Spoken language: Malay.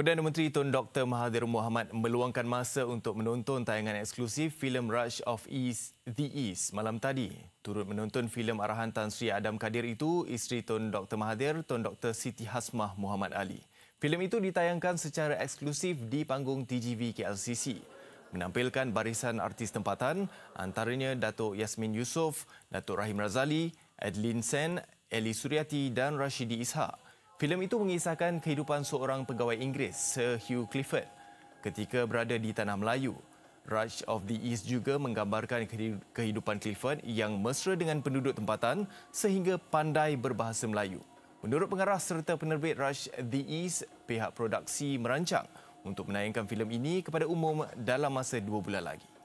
Perdana Menteri Tun Dr Mahathir Mohamad meluangkan masa untuk menonton tayangan eksklusif filem Rush of East The East malam tadi. Turut menonton filem arahan Tan Sri Adam Kadir itu, isteri Tun Dr Mahathir, Tun Dr Siti Hasmah Mohamad Ali. Filem itu ditayangkan secara eksklusif di panggung TGV KLCC. Menampilkan barisan artis tempatan antaranya Datuk Yasmin Yusof, Datuk Rahim Razali, Adeline Sen, Eli Suryati dan Rashidi Ishak. Filem itu mengisahkan kehidupan seorang pegawai Inggeris, Sir Hugh Clifford, ketika berada di tanah Melayu. Raj of the East juga menggambarkan kehidupan Clifford yang mesra dengan penduduk tempatan sehingga pandai berbahasa Melayu. Menurut pengarah serta penerbit Raj the East, pihak produksi merancang untuk menayangkan filem ini kepada umum dalam masa dua bulan lagi.